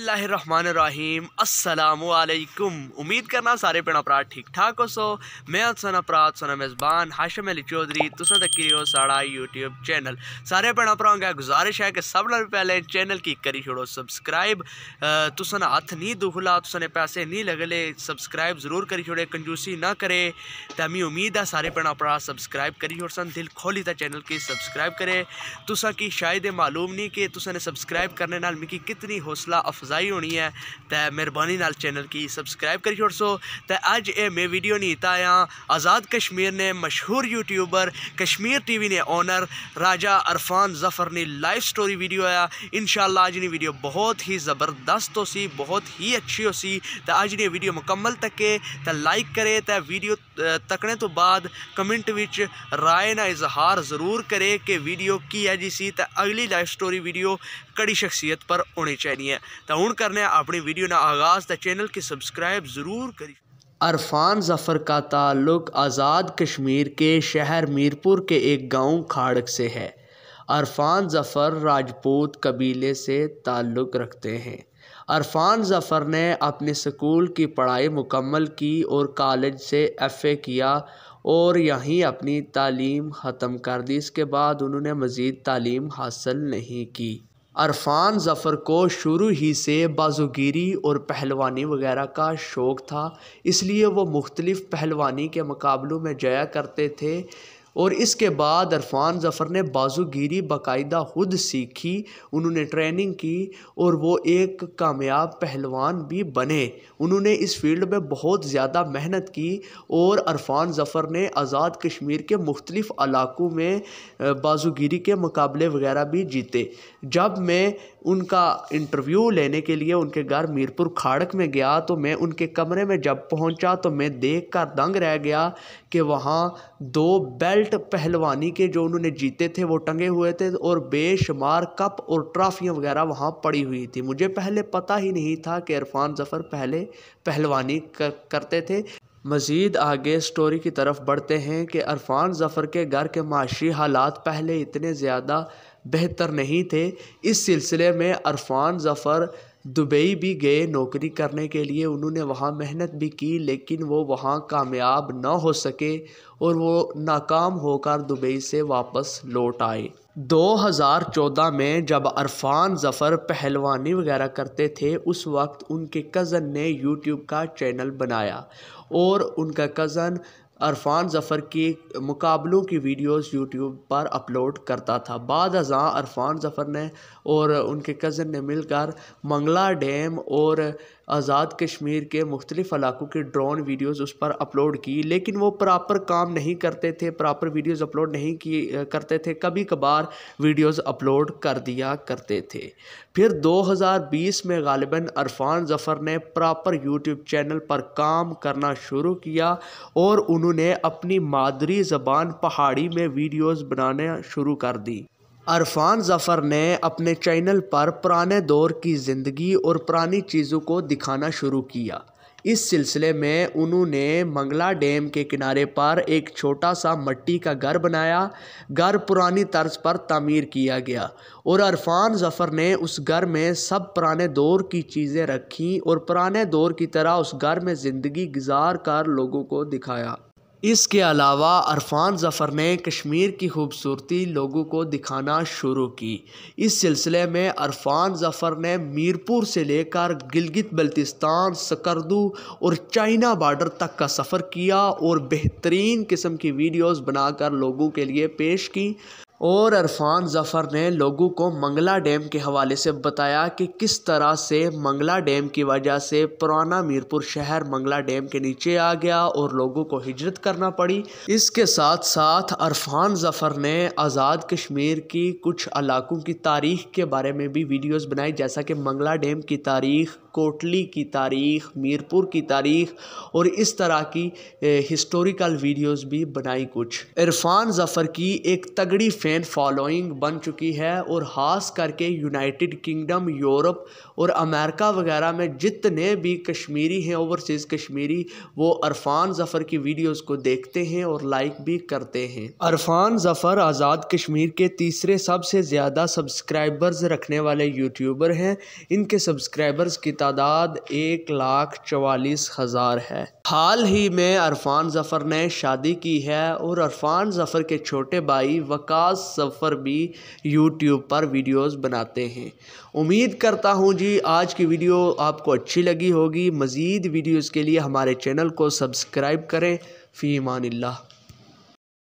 बिस्मिल्लाम असलकुम उम्मीद करना सारे पिण अपराध ठीक ठाक हो सो मैं सन अपराध सोना मेज़बान हाशम अली चौधरी तुसा तक हो साड़ा यूट्यूब चैनल सारे पिण अपरा का गुजारिश है कि सब पहले चैनल की करी छोड़ो सब्सक्राइब तुसन हथ नहीं दुखला तुसने पैसे नहीं लगले सब्सक्राइब जरूर करी छोड़े कंजूसी ना करे तो मैं उम्मीद है सारे पिण अपराध सब्सक्राइब करी छोड़ सन दिल खोली तो चैनल की सब्सक्राइब करे तुसा की शायद मालूम नहीं कि तुसा ने सब्सक्राइब करने मिकी कितनी हौसला अफजा रजाई होनी है तो मेहरबानी नाल चैनल की सबसक्राइब करी छोड़ सो तो अज एह् मैं वीडियो नहीं आया आज़ाद कश्मीर ने मशहूर यूट्यूबर कश्मीर टीवी ने ओनर राजा अरफान जफर ने लाइफ स्टोरी वीडियो आया इन अज ने वीडियो बहुत ही ज़बरदस्त हो सी बहुत ही अच्छी हो सी ते अज ने वीडियो मुकम्मल तके तो लाइक करे तो वीडियो तकने तो बाद कमेंट विच राय ना इजहार ज़रूर करे कि वीडियो की है जी सी अगली लाइव स्टोरी वीडियो कड़ी शख्सियत पर होनी चाहिए तो हूँ करने अपनी वीडियो ना आगाज़ तो चैनल की सब्सक्राइब ज़रूर करी अरफान ज़फ़र का ताल्लुक आज़ाद कश्मीर के शहर मीरपुर के एक गांव खाड़क से है अरफान ज़फ़र राजपूत कबीले से ताल्लुक़ रखते हैं अरफान ज़फ़र ने अपने स्कूल की पढ़ाई मुकम्मल की और कॉलेज से एफ़ किया और यहीं अपनी तालीम ख़त्म कर दी इसके बाद उन्होंने मज़ीद तालीम हासिल नहीं की अरफान ज़फ़र को शुरू ही से बाज़ूगिरी और पहलवानी वगैरह का शौक़ था इसलिए वो मुख्तलिफ़ पहलवानी के मुकाबलों में जाया करते थे और इसके बाद अरफान ज़फ़र ने बाजूगिरी बाकायदा ख़ुद सीखी उन्होंने ट्रेनिंग की और वो एक कामयाब पहलवान भी बने उन्होंने इस फील्ड में बहुत ज़्यादा मेहनत की और अरफान ज़फ़र ने आज़ाद कश्मीर के मुख्तलिफ़ इलाकों में बाजूगिरी के मुकाबले वगैरह भी जीते जब मैं उनका इंटरव्यू लेने के लिए उनके घर मीरपुर खाड़क में गया तो मैं उनके कमरे में जब पहुँचा तो मैं देख कर दंग रह गया कि वहाँ दो बेल्ट बेल्ट पहलवानी के जो उन्होंने जीते थे वो टंगे हुए थे और बेशुमार कप और ट्रॉफियाँ वगैरह वहाँ पड़ी हुई थी मुझे पहले पता ही नहीं था कि इरफान ज़फ़र पहले पहलवानी कर, करते थे मज़ीद आगे स्टोरी की तरफ बढ़ते हैं कि अरफान ज़फ़र के घर के माशी हालात पहले इतने ज़्यादा बेहतर नहीं थे इस सिलसिले में अरफान ज़फ़र दुबई भी गए नौकरी करने के लिए उन्होंने वहाँ मेहनत भी की लेकिन वो वहाँ कामयाब ना हो सके और वो नाकाम होकर दुबई से वापस लौट आए 2014 में जब अरफान ज़फ़र पहलवानी वगैरह करते थे उस वक्त उनके कज़न ने यूट्यूब का चैनल बनाया और उनका कज़न अरफान ज़फ़र के मुकाबलों की वीडियोस यूट्यूब पर अपलोड करता था बाद अजा अरफान ज़फ़र ने और उनके कज़न ने मिलकर मंगला डैम और आज़ाद कश्मीर के मुख्तलिफ़ इलाकों के ड्रोन वीडियोस उस पर अपलोड की लेकिन वो प्रॉपर काम नहीं करते थे प्रॉपर वीडियोस अपलोड नहीं की करते थे कभी कभार वीडियोस अपलोड कर दिया करते थे फिर 2020 में गालिबा अरफान ज़फ़र ने प्रॉपर यूट्यूब चैनल पर काम करना शुरू किया और उन्होंने उन्होंने अपनी मादरी ज़बान पहाड़ी में वीडियोस बनाना शुरू कर दी अरफान ज़फ़र ने अपने चैनल पर पुराने दौर की ज़िंदगी और पुरानी चीज़ों को दिखाना शुरू किया इस सिलसिले में उन्होंने मंगला डैम के किनारे पर एक छोटा सा मट्टी का घर बनाया घर पुरानी तर्ज पर तमीर किया गया और अरफान ज़फ़र ने उस घर में सब पुराने दौर की चीज़ें रखीं और पुराने दौर की तरह उस घर में ज़िंदगी गुजार कर लोगों को दिखाया इसके अलावा अरफान ज़फ़र ने कश्मीर की खूबसूरती लोगों को दिखाना शुरू की इस सिलसिले में अरफान ज़फ़र ने मीरपुर से लेकर गिलगित बल्तिस्तान सकरदू और चाइना बॉर्डर तक का सफ़र किया और बेहतरीन किस्म की वीडियोस बनाकर लोगों के लिए पेश की और अरफान ज़फ़र ने लोगों को मंगला डैम के हवाले से बताया कि किस तरह से मंगला डैम की वजह से पुराना मीरपुर शहर मंगला डैम के नीचे आ गया और लोगों को हिजरत करना पड़ी इसके साथ साथ अरफान ज़फ़र ने आज़ाद कश्मीर की कुछ इलाकों की तारीख के बारे में भी वीडियोस बनाई जैसा कि मंगला डैम की तारीख कोटली की तारीख़ मीरपुर की तारीख़ और इस तरह की हिस्टोरिकल वीडियोस भी बनाई कुछ इरफान ज़फ़र की एक तगड़ी फ़ैन फॉलोइंग बन चुकी है और ख़ास करके यूनाइटेड किंगडम यूरोप और अमेरिका वगैरह में जितने भी कश्मीरी हैं ओवरसीज़ कश्मीरी वो अरफान ज़फ़र की वीडियोज़ को देखते हैं और लाइक भी करते हैं अरफान ज़फ़र आज़ाद कश्मीर के तीसरे सबसे ज़्यादा सब्सक्राइबर्स रखने वाले यूट्यूबर हैं इनके सब्सक्राइबर्स की तादाद एक लाख चवालीस हज़ार है हाल ही में अरफान ज़फ़र ने शादी की है और अरफान ज़फ़र के छोटे भाई वकास ज़फ़र भी यूट्यूब पर वीडियोस बनाते हैं उम्मीद करता हूं जी आज की वीडियो आपको अच्छी लगी होगी मज़ीद वीडियोस के लिए हमारे चैनल को सब्सक्राइब करें फीमान ला